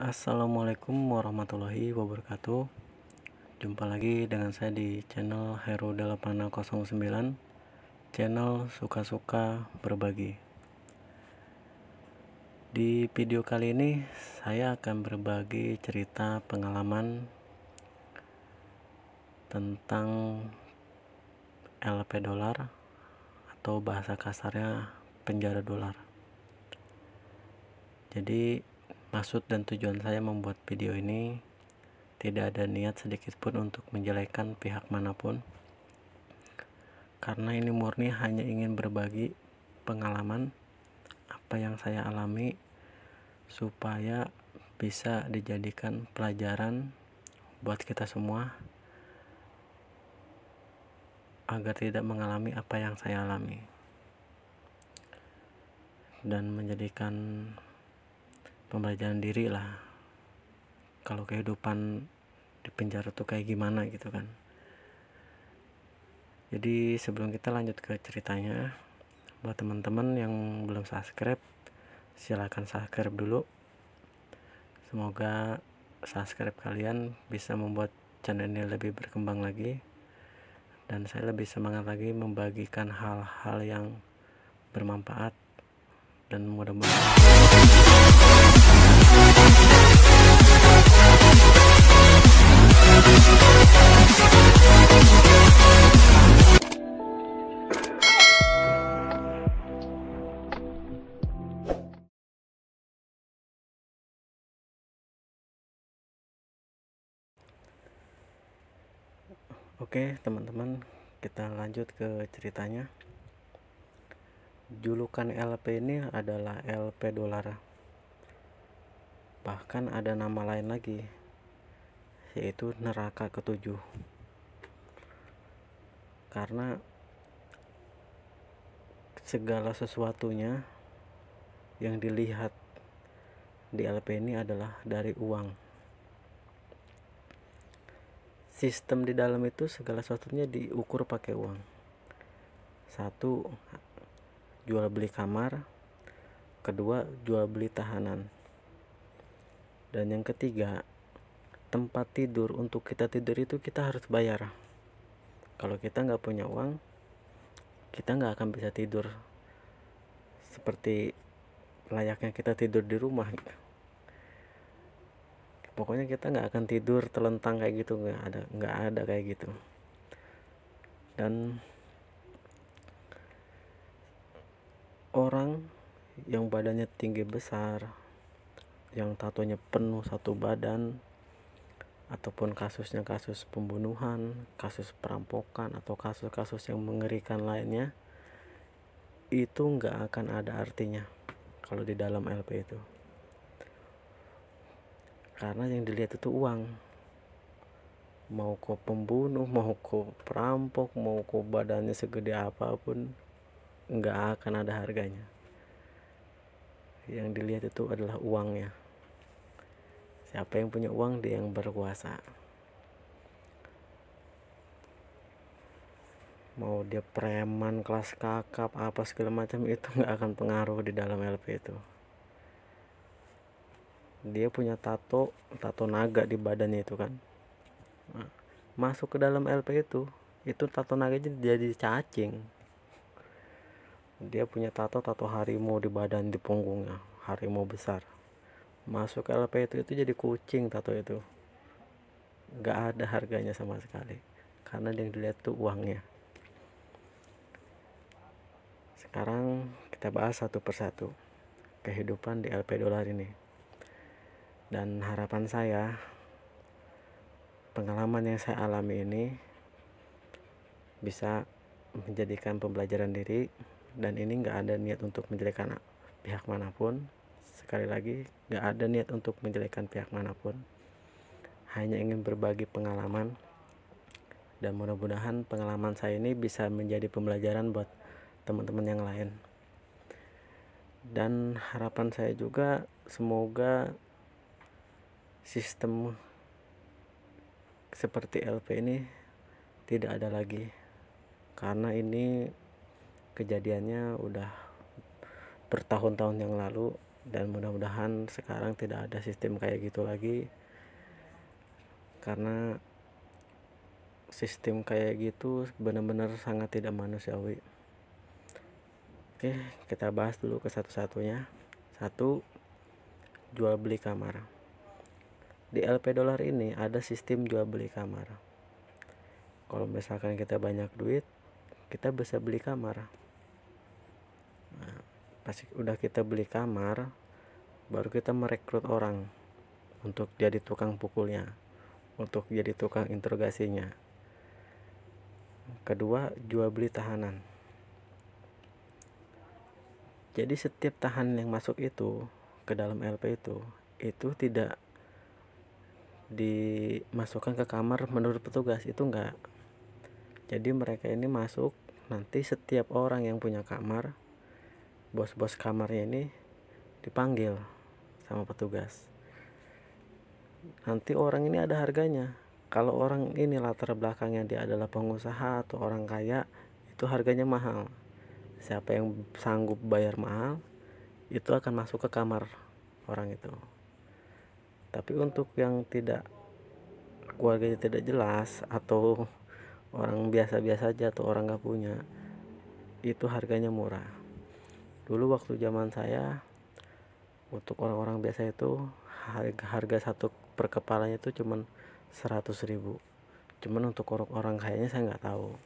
Assalamualaikum warahmatullahi wabarakatuh Jumpa lagi dengan saya di channel Hero 809 Channel suka-suka berbagi Di video kali ini saya akan berbagi cerita pengalaman Tentang LP dolar Atau bahasa kasarnya penjara dolar Jadi Maksud dan tujuan saya membuat video ini tidak ada niat sedikit pun untuk menjelekan pihak manapun. Karena ini murni hanya ingin berbagi pengalaman apa yang saya alami supaya bisa dijadikan pelajaran buat kita semua agar tidak mengalami apa yang saya alami dan menjadikan pembelajaran diri lah kalau kehidupan di penjara tuh kayak gimana gitu kan jadi sebelum kita lanjut ke ceritanya buat teman-teman yang belum subscribe silahkan subscribe dulu semoga subscribe kalian bisa membuat channel ini lebih berkembang lagi dan saya lebih semangat lagi membagikan hal-hal yang bermanfaat dan mudah-mudahan Oke teman-teman kita lanjut ke ceritanya Julukan LP ini adalah LP Dolara bahkan ada nama lain lagi yaitu neraka ketujuh karena segala sesuatunya yang dilihat di LP ini adalah dari uang sistem di dalam itu segala sesuatunya diukur pakai uang satu jual beli kamar kedua jual beli tahanan dan yang ketiga tempat tidur untuk kita tidur itu kita harus bayar kalau kita nggak punya uang kita nggak akan bisa tidur seperti layaknya kita tidur di rumah gitu. pokoknya kita nggak akan tidur telentang kayak gitu nggak ada nggak ada kayak gitu dan orang yang badannya tinggi besar yang tatonya penuh satu badan ataupun kasusnya kasus pembunuhan, kasus perampokan atau kasus-kasus yang mengerikan lainnya itu nggak akan ada artinya kalau di dalam LP itu karena yang dilihat itu uang mau kok pembunuh mau kok perampok mau kok badannya segede apapun nggak akan ada harganya yang dilihat itu adalah uangnya siapa yang punya uang dia yang berkuasa mau dia preman kelas kakap apa segala macam itu nggak akan pengaruh di dalam LP itu dia punya tato tato naga di badannya itu kan nah, masuk ke dalam LP itu itu tato naga jadi cacing dia punya tato tato harimau di badan di punggungnya harimau besar masuk LP itu itu jadi kucing tato itu nggak ada harganya sama sekali karena yang dilihat tuh uangnya sekarang kita bahas satu persatu kehidupan di LP dolar ini dan harapan saya pengalaman yang saya alami ini bisa menjadikan pembelajaran diri dan ini nggak ada niat untuk menjelekan pihak manapun sekali lagi gak ada niat untuk menjelekan pihak manapun hanya ingin berbagi pengalaman dan mudah-mudahan pengalaman saya ini bisa menjadi pembelajaran buat teman-teman yang lain dan harapan saya juga semoga sistem seperti LP ini tidak ada lagi karena ini kejadiannya udah bertahun-tahun yang lalu dan mudah-mudahan sekarang tidak ada sistem kayak gitu lagi karena sistem kayak gitu benar-benar sangat tidak manusiawi. Oke, kita bahas dulu ke satu-satunya. Satu, jual beli kamar. Di LP dolar ini ada sistem jual beli kamar. Kalau misalkan kita banyak duit, kita bisa beli kamar. Nah, pasti udah kita beli kamar, baru kita merekrut orang untuk jadi tukang pukulnya untuk jadi tukang interogasinya kedua jual beli tahanan jadi setiap tahanan yang masuk itu ke dalam LP itu itu tidak dimasukkan ke kamar menurut petugas itu enggak jadi mereka ini masuk nanti setiap orang yang punya kamar bos-bos kamarnya ini dipanggil sama petugas nanti orang ini ada harganya kalau orang ini latar belakangnya dia adalah pengusaha atau orang kaya itu harganya mahal siapa yang sanggup bayar mahal itu akan masuk ke kamar orang itu tapi untuk yang tidak keluarganya tidak jelas atau orang biasa-biasa aja atau orang gak punya itu harganya murah dulu waktu zaman saya untuk orang-orang biasa itu harga harga satu per kepalanya itu cuman 100 ribu cuman untuk orang-orang kayaknya saya nggak tahu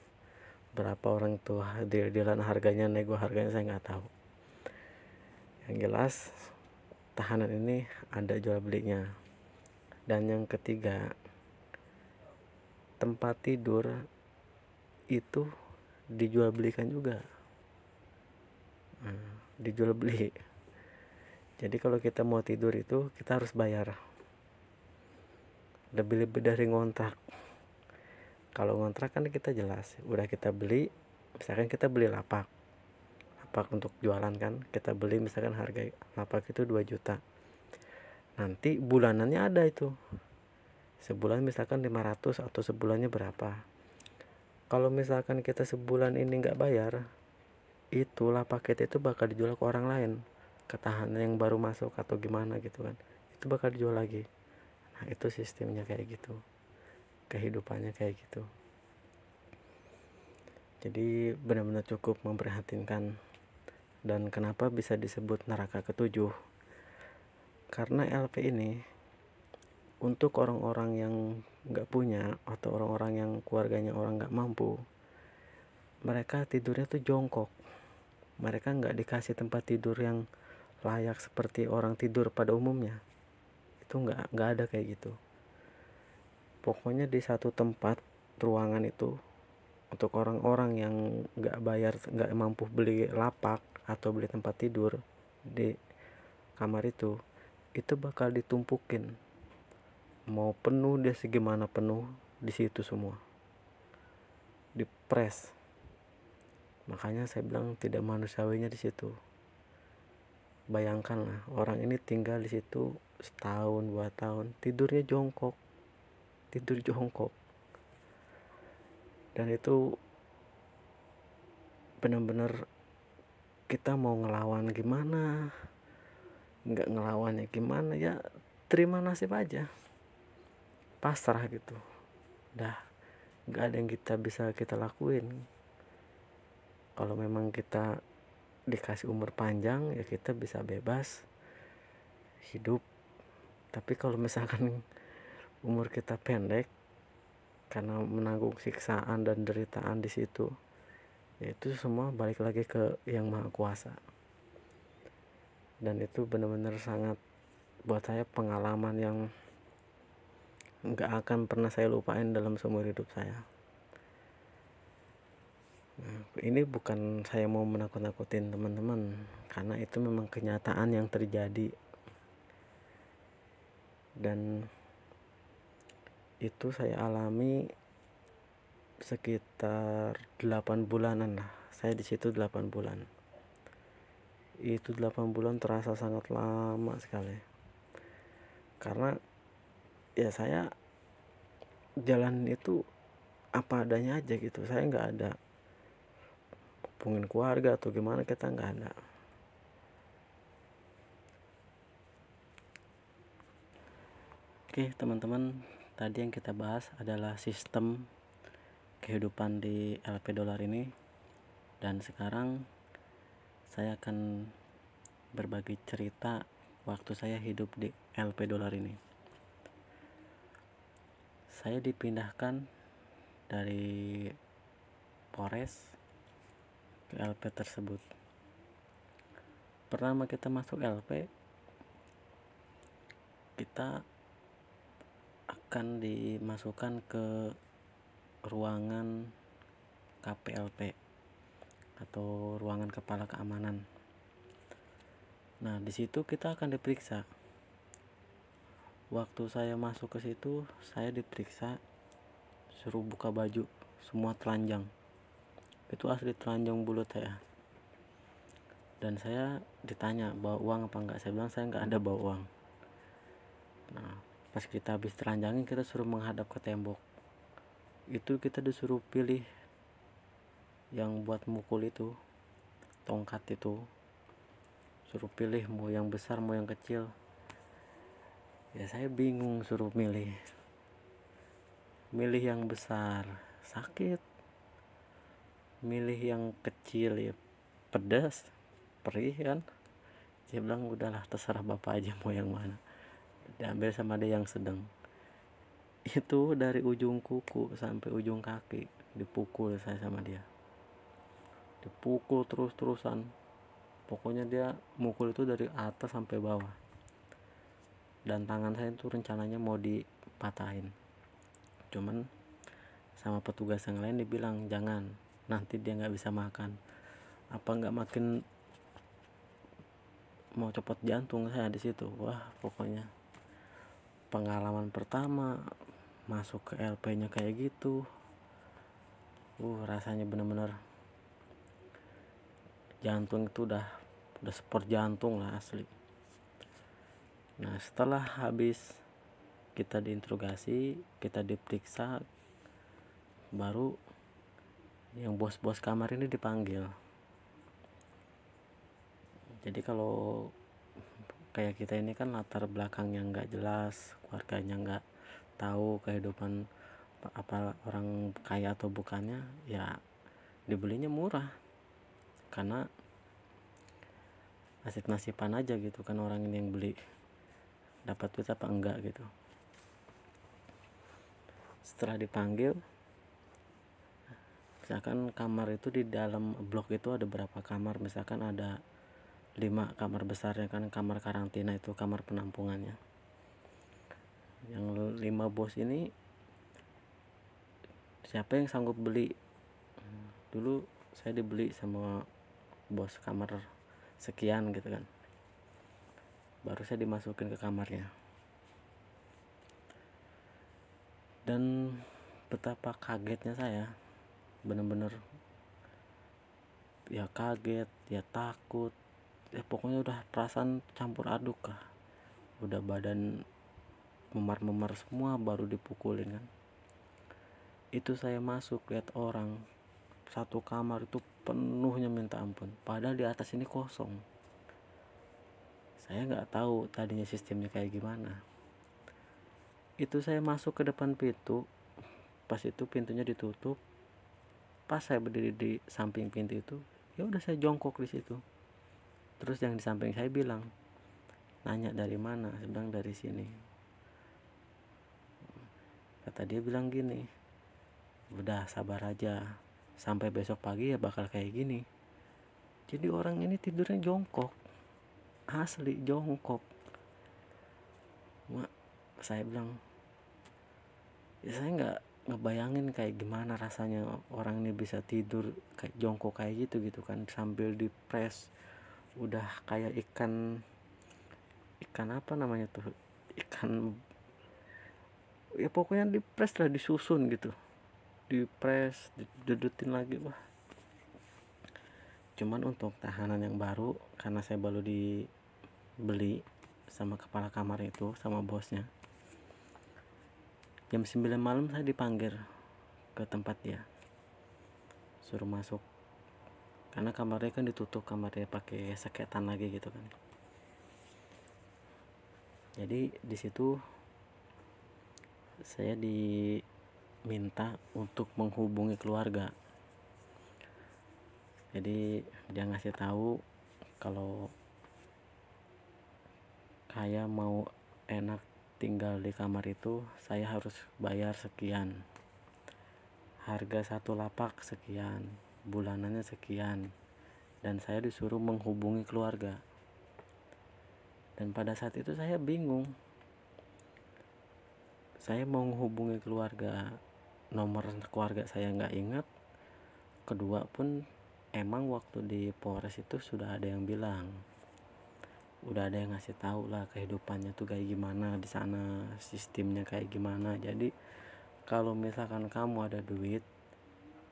berapa orang tuh deal dealan harganya nego harganya saya nggak tahu yang jelas tahanan ini ada jual belinya dan yang ketiga tempat tidur itu dijual belikan juga hmm, dijual beli jadi kalau kita mau tidur itu kita harus bayar lebih-lebih dari ngontrak kalau ngontrak kan kita jelas udah kita beli misalkan kita beli lapak lapak untuk jualan kan kita beli misalkan harga lapak itu 2 juta nanti bulanannya ada itu sebulan misalkan 500 atau sebulannya berapa kalau misalkan kita sebulan ini nggak bayar itu lapak kita itu bakal dijual ke orang lain ketahanan yang baru masuk atau gimana gitu kan itu bakal dijual lagi nah itu sistemnya kayak gitu kehidupannya kayak gitu jadi benar-benar cukup memprihatinkan dan kenapa bisa disebut neraka ketujuh karena LP ini untuk orang-orang yang nggak punya atau orang-orang yang keluarganya orang nggak mampu mereka tidurnya tuh jongkok mereka nggak dikasih tempat tidur yang layak seperti orang tidur pada umumnya itu nggak nggak ada kayak gitu pokoknya di satu tempat ruangan itu untuk orang-orang yang nggak bayar nggak mampu beli lapak atau beli tempat tidur di kamar itu itu bakal ditumpukin mau penuh dia segimana penuh di situ semua dipres makanya saya bilang tidak manusiawinya di situ bayangkanlah orang ini tinggal di situ setahun dua tahun tidurnya jongkok tidur jongkok dan itu benar-benar kita mau ngelawan gimana nggak ngelawannya gimana ya terima nasib aja pasrah gitu dah nggak ada yang kita bisa kita lakuin kalau memang kita dikasih umur panjang ya kita bisa bebas hidup tapi kalau misalkan umur kita pendek karena menanggung siksaan dan deritaan di situ ya itu semua balik lagi ke yang maha kuasa dan itu benar-benar sangat buat saya pengalaman yang nggak akan pernah saya lupain dalam seumur hidup saya ini bukan saya mau menakut-nakutin teman-teman, karena itu memang kenyataan yang terjadi. Dan itu saya alami sekitar 8 bulanan lah. Saya di situ 8 bulan. Itu 8 bulan terasa sangat lama sekali. Karena ya saya jalan itu apa adanya aja gitu. Saya nggak ada hubungin keluarga atau gimana kita nggak ada Oke teman-teman tadi yang kita bahas adalah sistem kehidupan di LP dolar ini dan sekarang saya akan berbagi cerita waktu saya hidup di LP dolar ini saya dipindahkan dari Polres ke LP tersebut pertama kita masuk LP kita akan dimasukkan ke ruangan KPLP atau ruangan kepala keamanan nah di situ kita akan diperiksa waktu saya masuk ke situ saya diperiksa suruh buka baju semua telanjang itu asli telanjang bulat saya dan saya ditanya bawa uang apa enggak saya bilang saya enggak ada bawa uang nah pas kita habis telanjangin kita suruh menghadap ke tembok itu kita disuruh pilih yang buat mukul itu tongkat itu suruh pilih mau yang besar mau yang kecil ya saya bingung suruh milih milih yang besar sakit milih yang kecil ya pedas perih kan dia bilang udahlah terserah bapak aja mau yang mana diambil sama dia yang sedang itu dari ujung kuku sampai ujung kaki dipukul saya sama dia dipukul terus-terusan pokoknya dia mukul itu dari atas sampai bawah dan tangan saya itu rencananya mau dipatahin cuman sama petugas yang lain dibilang jangan nanti dia nggak bisa makan apa nggak makin mau copot jantung saya di situ wah pokoknya pengalaman pertama masuk ke LP nya kayak gitu uh rasanya bener-bener jantung itu udah udah super jantung lah asli nah setelah habis kita diinterogasi kita diperiksa baru yang bos-bos kamar ini dipanggil jadi kalau kayak kita ini kan latar belakang yang nggak jelas keluarganya nggak tahu kehidupan apa orang kaya atau bukannya ya dibelinya murah karena nasib nasiban aja gitu kan orang ini yang beli dapat duit apa enggak gitu setelah dipanggil misalkan kamar itu di dalam blok itu ada berapa kamar misalkan ada lima kamar besarnya kan kamar karantina itu kamar penampungannya yang lima bos ini siapa yang sanggup beli dulu saya dibeli sama bos kamar sekian gitu kan baru saya dimasukin ke kamarnya dan betapa kagetnya saya bener-bener ya kaget ya takut ya pokoknya udah perasaan campur aduk lah udah badan memar-memar semua baru dipukulin kan itu saya masuk lihat orang satu kamar itu penuhnya minta ampun padahal di atas ini kosong saya nggak tahu tadinya sistemnya kayak gimana itu saya masuk ke depan pintu pas itu pintunya ditutup pas saya berdiri di samping pintu itu ya udah saya jongkok di situ terus yang di samping saya bilang nanya dari mana saya bilang dari sini kata dia bilang gini udah sabar aja sampai besok pagi ya bakal kayak gini jadi orang ini tidurnya jongkok asli jongkok Mak, saya bilang ya saya nggak ngebayangin kayak gimana rasanya orang ini bisa tidur kayak jongkok kayak gitu gitu kan sambil di press udah kayak ikan ikan apa namanya tuh ikan ya pokoknya di press lah disusun gitu di press didudutin lagi wah cuman untuk tahanan yang baru karena saya baru dibeli sama kepala kamar itu sama bosnya jam 9 malam saya dipanggil ke tempat dia suruh masuk karena kamarnya kan ditutup kamarnya pakai seketan lagi gitu kan jadi di situ saya diminta untuk menghubungi keluarga jadi dia ngasih tahu kalau kayak mau enak tinggal di kamar itu saya harus bayar sekian harga satu lapak sekian bulanannya sekian dan saya disuruh menghubungi keluarga dan pada saat itu saya bingung saya mau menghubungi keluarga nomor keluarga saya nggak ingat kedua pun emang waktu di Polres itu sudah ada yang bilang udah ada yang ngasih tahu lah kehidupannya tuh kayak gimana di sana sistemnya kayak gimana jadi kalau misalkan kamu ada duit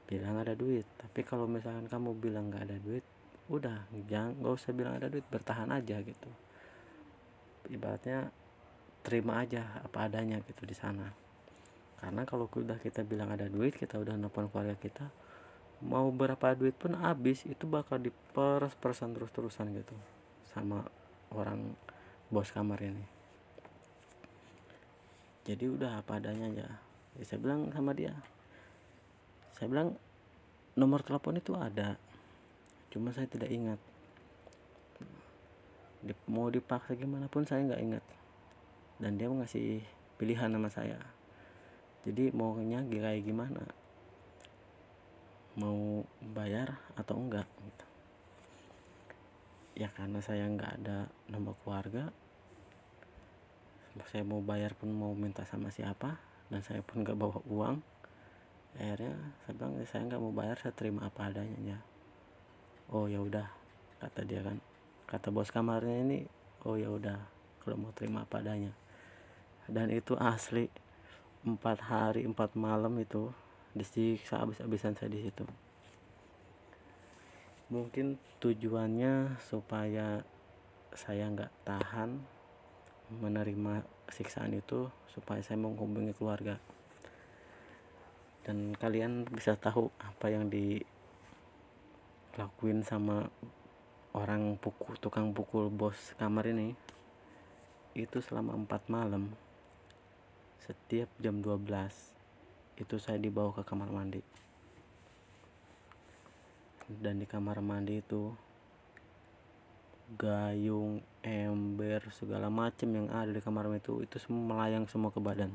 bilang ada duit tapi kalau misalkan kamu bilang nggak ada duit udah jangan nggak usah bilang ada duit bertahan aja gitu ibaratnya terima aja apa adanya gitu di sana karena kalau udah kita bilang ada duit kita udah nelfon keluarga kita mau berapa duit pun habis itu bakal diperes-peresan terus-terusan gitu sama orang bos kamar ini jadi udah apa adanya aja ya, saya bilang sama dia saya bilang nomor telepon itu ada cuma saya tidak ingat mau dipaksa gimana pun saya nggak ingat dan dia ngasih pilihan nama saya jadi maunya kayak gimana mau bayar atau enggak gitu ya karena saya nggak ada nomor keluarga saya mau bayar pun mau minta sama siapa dan saya pun nggak bawa uang akhirnya saya bilang ya, saya nggak mau bayar saya terima apa adanya ya oh ya udah kata dia kan kata bos kamarnya ini oh ya udah kalau mau terima apa adanya dan itu asli empat hari empat malam itu disiksa habis-habisan saya di situ mungkin tujuannya supaya saya nggak tahan menerima siksaan itu supaya saya menghubungi keluarga dan kalian bisa tahu apa yang dilakuin sama orang pukul tukang pukul bos kamar ini itu selama empat malam setiap jam 12 itu saya dibawa ke kamar mandi dan di kamar mandi itu gayung ember segala macem yang ada di kamar mandi itu itu semua melayang semua ke badan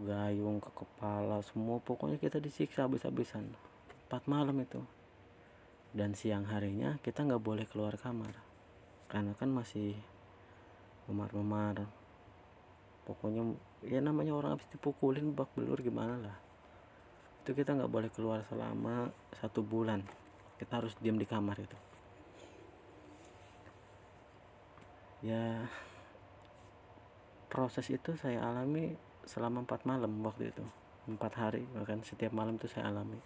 gayung ke kepala semua pokoknya kita disiksa habis-habisan empat malam itu dan siang harinya kita nggak boleh keluar kamar karena kan masih memar-memar pokoknya ya namanya orang habis dipukulin bak belur gimana lah itu kita nggak boleh keluar selama satu bulan kita harus diam di kamar itu ya proses itu saya alami selama empat malam waktu itu empat hari bahkan setiap malam itu saya alami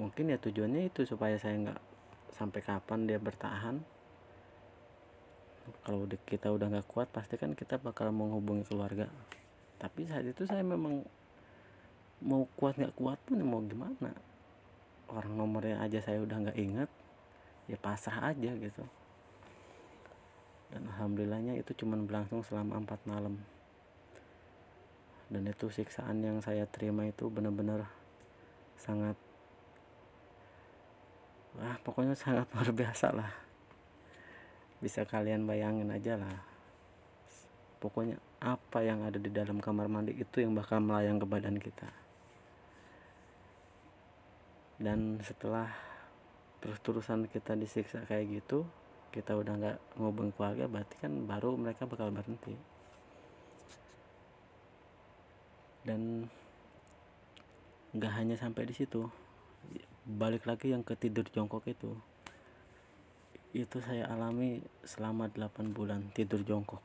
mungkin ya tujuannya itu supaya saya nggak sampai kapan dia bertahan kalau kita udah nggak kuat pasti kan kita bakal menghubungi keluarga tapi saat itu saya memang mau kuat nggak kuat pun ya mau gimana orang nomornya aja saya udah nggak inget ya pasrah aja gitu dan alhamdulillahnya itu cuman berlangsung selama empat malam dan itu siksaan yang saya terima itu benar-benar sangat wah pokoknya sangat luar biasa lah bisa kalian bayangin aja lah pokoknya apa yang ada di dalam kamar mandi itu yang bakal melayang ke badan kita dan setelah terus-terusan kita disiksa kayak gitu kita udah nggak ngobeng keluarga berarti kan baru mereka bakal berhenti dan nggak hanya sampai di situ balik lagi yang ke tidur jongkok itu itu saya alami selama 8 bulan tidur jongkok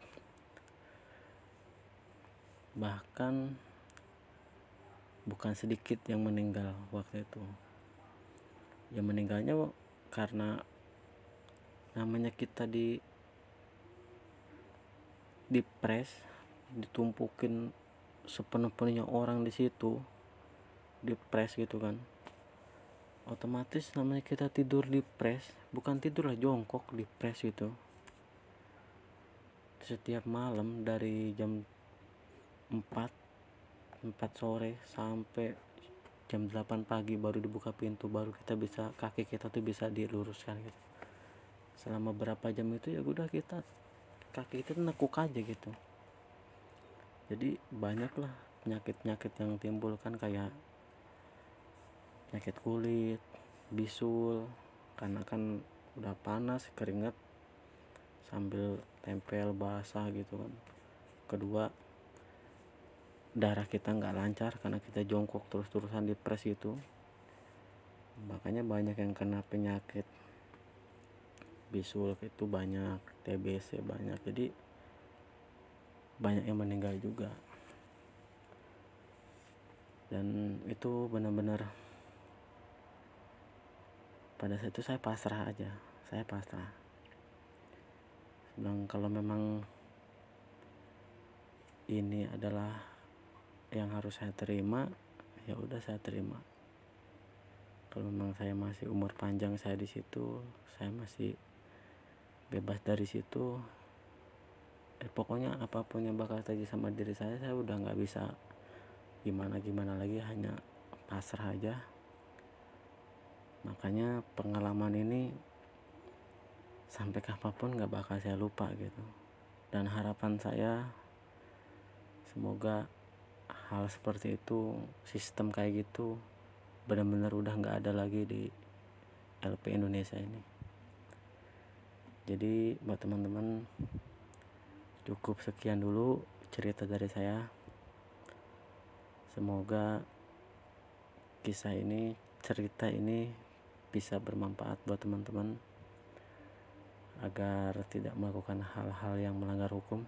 bahkan bukan sedikit yang meninggal waktu itu ya meninggalnya karena namanya kita di di press ditumpukin sepenuh-penuhnya orang di situ di press gitu kan otomatis namanya kita tidur di press bukan tidur lah jongkok di press gitu setiap malam dari jam 4 4 sore sampai jam 8 pagi baru dibuka pintu baru kita bisa kaki kita tuh bisa diluruskan gitu selama berapa jam itu ya udah kita kaki kita nekuk aja gitu jadi banyaklah penyakit-penyakit yang timbul kan kayak penyakit kulit bisul karena kan udah panas keringat sambil tempel basah gitu kan kedua darah kita nggak lancar karena kita jongkok terus-terusan di pres itu makanya banyak yang kena penyakit bisul itu banyak TBC banyak jadi banyak yang meninggal juga dan itu benar-benar pada saat itu saya pasrah aja saya pasrah bilang kalau memang ini adalah yang harus saya terima ya udah saya terima kalau memang saya masih umur panjang saya di situ saya masih bebas dari situ eh, pokoknya apapun yang bakal terjadi sama diri saya saya udah nggak bisa gimana gimana lagi hanya pasrah aja makanya pengalaman ini sampai kapanpun nggak bakal saya lupa gitu dan harapan saya semoga hal seperti itu sistem kayak gitu benar-benar udah nggak ada lagi di LP Indonesia ini jadi buat teman-teman cukup sekian dulu cerita dari saya semoga kisah ini cerita ini bisa bermanfaat buat teman-teman agar tidak melakukan hal-hal yang melanggar hukum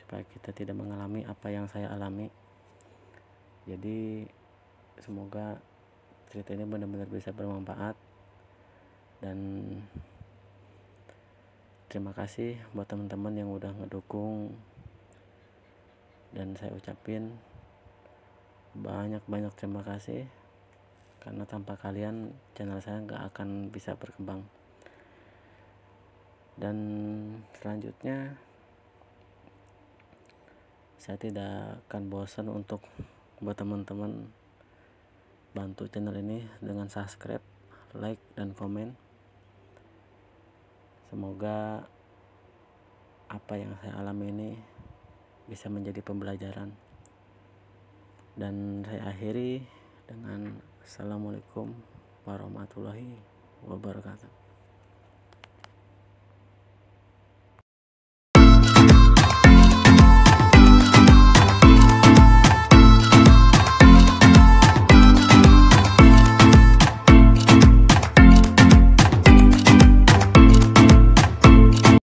supaya kita tidak mengalami apa yang saya alami jadi semoga cerita ini benar-benar bisa bermanfaat dan terima kasih buat teman-teman yang udah ngedukung dan saya ucapin banyak-banyak terima kasih karena tanpa kalian channel saya nggak akan bisa berkembang dan selanjutnya saya tidak akan bosan untuk buat teman-teman bantu channel ini dengan subscribe, like, dan komen. Semoga apa yang saya alami ini bisa menjadi pembelajaran. Dan saya akhiri dengan Assalamualaikum warahmatullahi wabarakatuh.